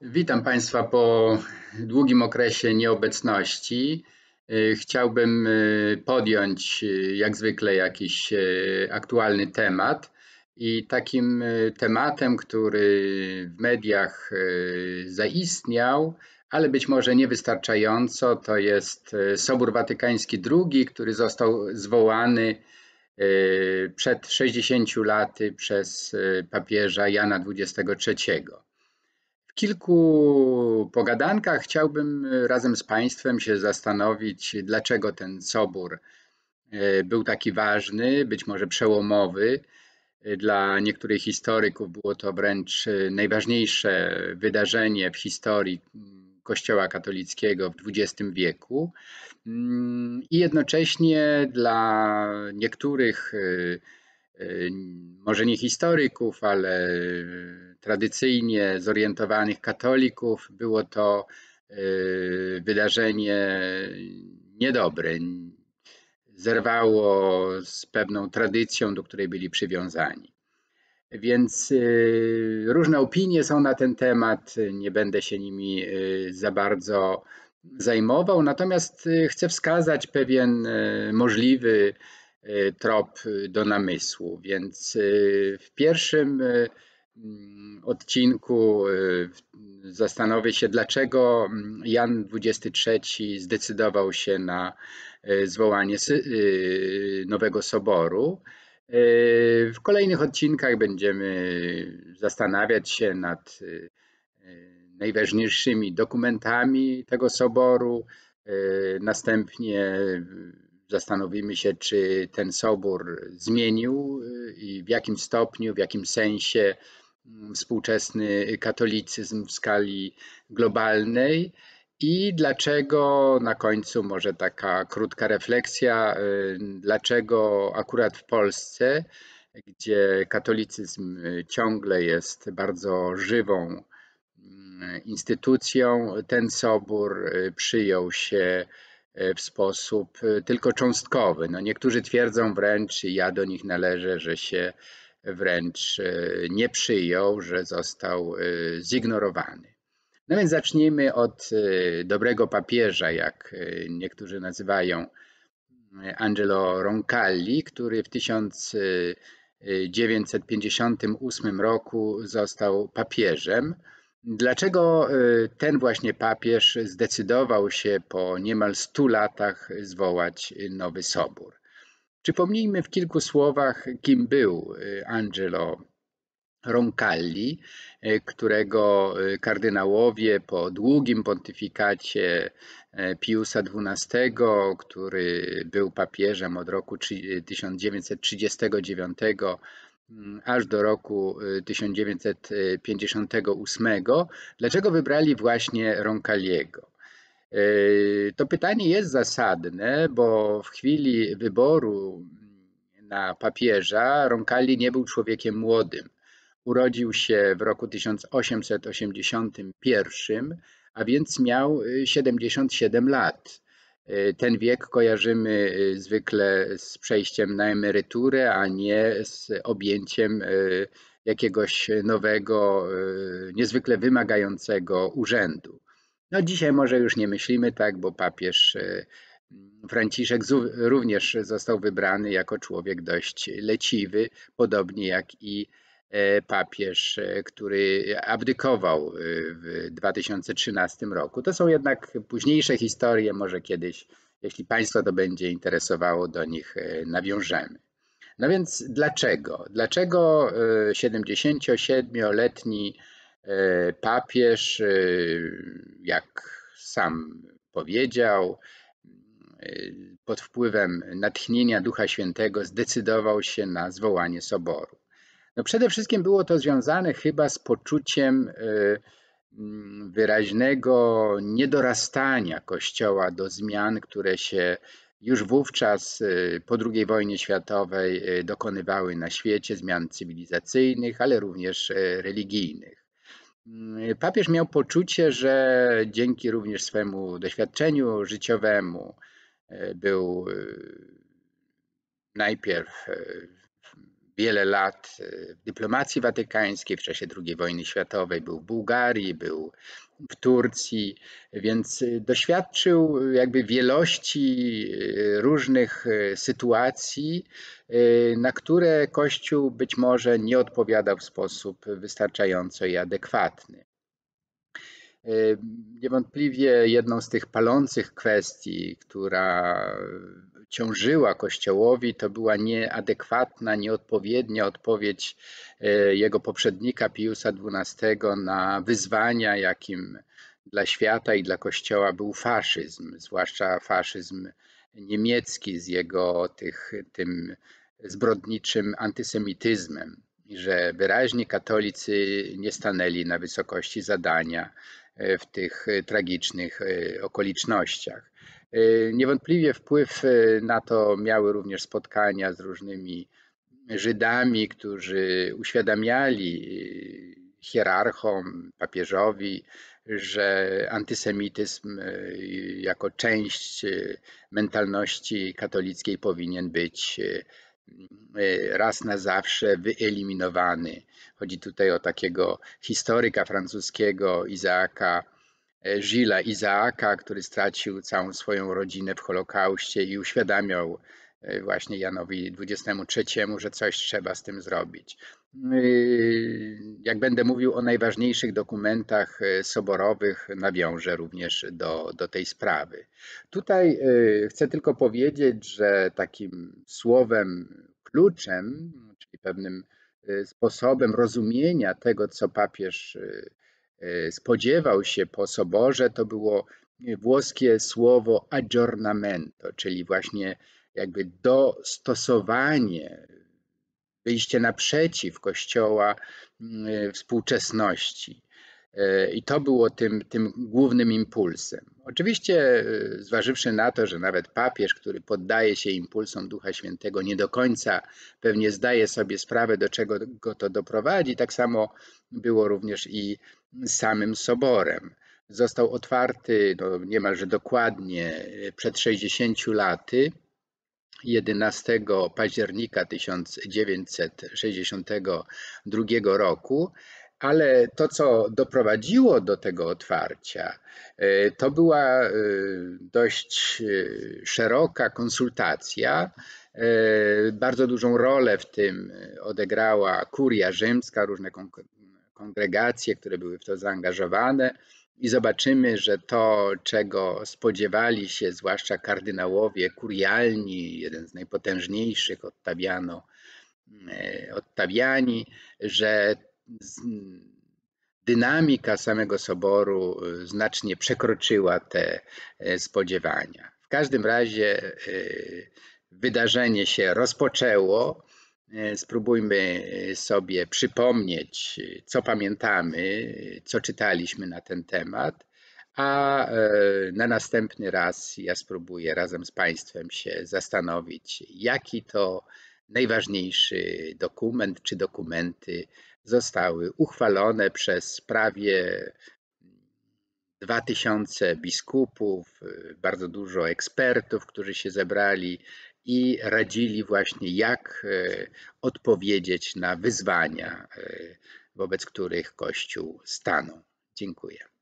Witam Państwa po długim okresie nieobecności. E, chciałbym e, podjąć, e, jak zwykle, jakiś aktualny temat. I takim tematem, który w mediach zaistniał, ale być może niewystarczająco, to jest Sobór Watykański II, który został zwołany przed 60 laty przez papieża Jana XXIII kilku pogadankach chciałbym e, razem z Państwem się zastanowić, dlaczego ten sobór e, był taki ważny, być może przełomowy. E, dla niektórych historyków było to wręcz najważniejsze wydarzenie w historii mm, Kościoła katolickiego w XX wieku. Mm, I jednocześnie dla niektórych Y, może nie historyków, ale tradycyjnie zorientowanych katolików, było to y, wydarzenie niedobre. Zerwało z pewną tradycją, do której byli przywiązani. Więc y, różne opinie są na ten temat, nie będę się nimi za bardzo zajmował, natomiast chcę wskazać pewien możliwy Y, trop y, do namysłu. Więc y, w pierwszym mm, odcinku zastanowię się, dlaczego mm, Jan XXIII zdecydował się na zwołanie nowego soboru. W kolejnych odcinkach będziemy zastanawiać się nad najważniejszymi dokumentami tego soboru. Następnie zastanowimy się, czy ten sobór zmienił y, i w jakim stopniu, w jakim sensie mm, współczesny katolicyzm w skali globalnej i dlaczego na końcu może taka krótka refleksja, y, dlaczego akurat w Polsce, gdzie katolicyzm y, ciągle jest bardzo żywą mm, instytucją, ten sobór przyjął się E, w sposób e, tylko cząstkowy. No niektórzy twierdzą wręcz, i ja do nich należę, że się wręcz e, nie przyjął, że został zignorowany. No więc zacznijmy od dobrego papieża, jak niektórzy nazywają Angelo Roncalli, który w 1958 roku został papieżem. Dlaczego y, ten właśnie papież zdecydował się po niemal stu latach zwołać nowy sobór? Przypomnijmy w kilku słowach, kim był y, Angelo Roncalli, y, którego kardynałowie po długim pontyfikacie Piusa XII, który był papieżem od roku 1939 Mm, aż do roku 1958. Y, Dlaczego wybrali właśnie Roncaliego? Y, to pytanie jest zasadne, bo w chwili wyboru mm, na papieża Roncalli nie był człowiekiem młodym. Urodził się w roku 1881, a więc miał 77 y, lat. E, ten wiek kojarzymy e, zwykle z przejściem na emeryturę, a nie z objęciem e, jakiegoś nowego, niezwykle wymagającego urzędu. No dzisiaj może już nie myślimy tak, bo papież Franciszek również został wybrany jako człowiek dość leciwy, podobnie jak i E, papież, e, który abdykował e, w 2013 roku. To są jednak późniejsze historie, może kiedyś, jeśli Państwa to będzie interesowało, do nich nawiążemy. No więc dlaczego? Dlaczego 77-letni papież, jak sam powiedział, pod wpływem natchnienia Ducha Świętego zdecydował się na zwołanie soboru. No przede wszystkim było to związane chyba z poczuciem y, mm, wyraźnego niedorastania Kościoła do zmian, które się już wówczas y, po II wojnie światowej y, dokonywały na świecie, zmian cywilizacyjnych, ale również religijnych. Mm, papież miał poczucie, że dzięki również swemu doświadczeniu życiowemu był najpierw wiele lat w y, dyplomacji watykańskiej w czasie II wojny światowej, był w Bułgarii, był w Turcji, więc y, doświadczył y, jakby wielości różnych sytuacji, na które Kościół być może nie odpowiadał w sposób wystarczająco i adekwatny. Niewątpliwie jedną z tych palących kwestii, która ciążyła Kościołowi, to była nieadekwatna, nieodpowiednia odpowiedź y, jego poprzednika Piusa XII na wyzwania, jakim dla świata i dla Kościoła był faszyzm, zwłaszcza faszyzm niemiecki z jego tych, tym zbrodniczym antysemityzmem, że wyraźnie katolicy nie stanęli na wysokości zadania E, w tych e, tragicznych e, okolicznościach. Niewątpliwie wpływ na to miały również spotkania z różnymi Żydami, którzy uświadamiali hierarchom, papieżowi, że antysemityzm jako część mentalności katolickiej powinien być Y, raz na zawsze wyeliminowany. Chodzi tutaj o takiego historyka francuskiego Izaaka e, Gilla Izaaka, który stracił całą swoją rodzinę w Holokauście i uświadamiał E, właśnie Janowi XXIII, że coś trzeba z tym zrobić. E, jak będę mówił o najważniejszych dokumentach e, soborowych, nawiążę również do, do tej sprawy. Tutaj chcę tylko powiedzieć, że takim słowem kluczem, czyli pewnym sposobem rozumienia tego, co papież spodziewał się po soborze, to było włoskie słowo aggiornamento, czyli właśnie jakby dostosowanie, wyjście naprzeciw Kościoła mm, e, współczesności. E, I to było tym, tym głównym impulsem. Oczywiście, e, zważywszy na to, że nawet papież, który poddaje się impulsom Ducha Świętego, nie do końca pewnie zdaje sobie sprawę, do czego go to doprowadzi, tak samo było również i samym soborem. Został otwarty no, niemalże dokładnie przed 60 laty 11 października 1962 roku, ale to, co doprowadziło do tego otwarcia, e, to była e, dość e, szeroka konsultacja. Bardzo dużą rolę w tym odegrała kuria rzymska, różne kongregacje, które były w to zaangażowane, i zobaczymy, że to, czego spodziewali się zwłaszcza kardynałowie kurialni, jeden z najpotężniejszych, Ottaviano, e, Ottaviani, że dynamika samego soboru e, znacznie przekroczyła te e, spodziewania. W każdym razie wydarzenie się rozpoczęło, E, spróbujmy e, sobie przypomnieć, e, co pamiętamy, co czytaliśmy na ten temat, a na następny raz ja spróbuję razem z Państwem się zastanowić, jaki to najważniejszy dokument czy dokumenty zostały uchwalone przez prawie 2000 biskupów, bardzo dużo ekspertów, którzy się zebrali i radzili właśnie, jak e, odpowiedzieć na wyzwania, e, wobec których Kościół stanął. Dziękuję.